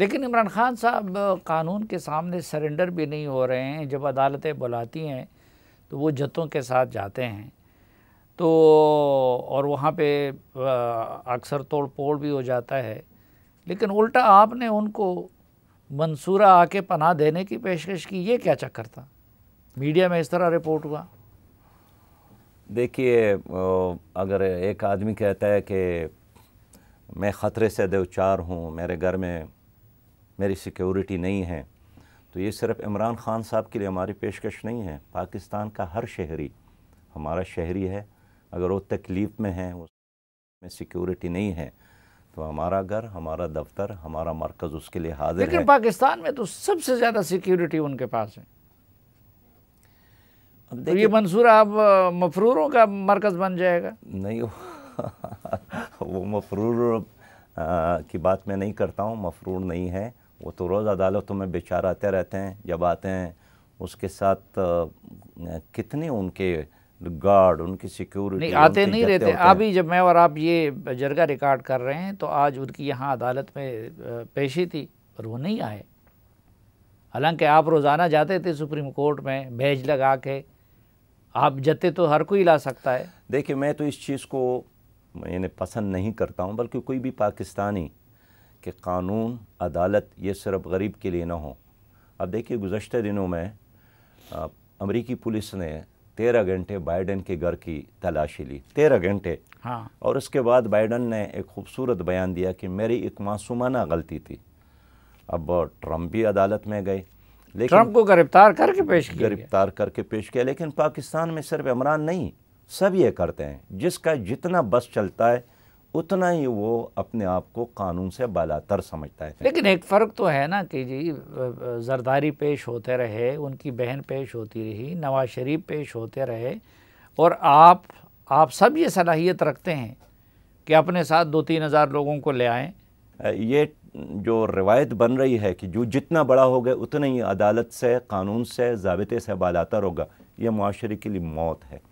लेकिन इमरान खान साहब कानून के सामने सरेंडर भी नहीं हो रहे हैं जब अदालतें बुलाती हैं तो वो जतों के साथ जाते हैं तो और वहाँ पे अक्सर तोड़ फोड़ भी हो जाता है लेकिन उल्टा आपने उनको मंसूरा आके पनाह देने की पेशकश की ये क्या चक्कर था मीडिया में इस तरह रिपोर्ट हुआ देखिए अगर एक आदमी कहता है कि मैं ख़तरे से चार हूँ मेरे घर में मेरी सिक्योरिटी नहीं है तो ये सिर्फ इमरान ख़ान साहब के लिए हमारी पेशकश नहीं है पाकिस्तान का हर शहरी हमारा शहरी है अगर वो तकलीफ़ में है उसमें सिक्योरिटी नहीं है तो हमारा घर हमारा दफ्तर हमारा मरकज़ उसके लिए हाजिर लेकिन है पाकिस्तान में तो सबसे ज़्यादा सिक्योरिटी उनके पास है अब तो ये मंसूर अब मफरूरों का मरकज़ बन जाएगा नहीं वो मफरूर की बात मैं नहीं करता हूँ मफरूर नहीं है वो तो रोज़ अदालतों में बेचार आते रहते हैं जब आते हैं उसके साथ कितने उनके गार्ड उनकी सिक्योरिटी नहीं आते नहीं रहते अभी जब मैं और आप ये जरगा रिकॉर्ड कर रहे हैं तो आज उनकी यहाँ अदालत में पेशी थी पर वो नहीं आए हालांकि आप रोज़ाना जाते थे सुप्रीम कोर्ट में भेज लगा के आप जते तो हर कोई ला सकता है देखिए मैं तो इस चीज़ को मैंने पसंद नहीं करता हूँ बल्कि कोई भी पाकिस्तानी कि कानून अदालत ये सिर्फ गरीब के लिए ना हो अब देखिए गुज्त दिनों में अमरीकी पुलिस ने तेरह घंटे बाइडन के घर की तलाशी ली तेरह घंटे हाँ और उसके बाद बाइडन ने एक खूबसूरत बयान दिया कि मेरी एक मासूमाना गलती थी अब ट्रंप भी अदालत में गए लेकिन ट्रंप को गिरफ्तार करके पेश किया गिरफ्तार करके पेश किया लेकिन पाकिस्तान में सिर्फ इमरान नहीं सब ये करते हैं जिसका जितना बस चलता है उतना ही वो अपने आप को कानून से बालातर समझता है लेकिन एक फ़र्क तो है ना कि जी जरदारी पेश होते रहे उनकी बहन पेश होती रही नवाज शरीफ पेश होते रहे और आप आप सब ये सलाहियत रखते हैं कि अपने साथ दो तीन हज़ार लोगों को ले आएँ ये जो रिवायत बन रही है कि जो जितना बड़ा हो गया उतना ही अदालत से कानून से जबते से बालातर होगा ये माशरे के लिए मौत है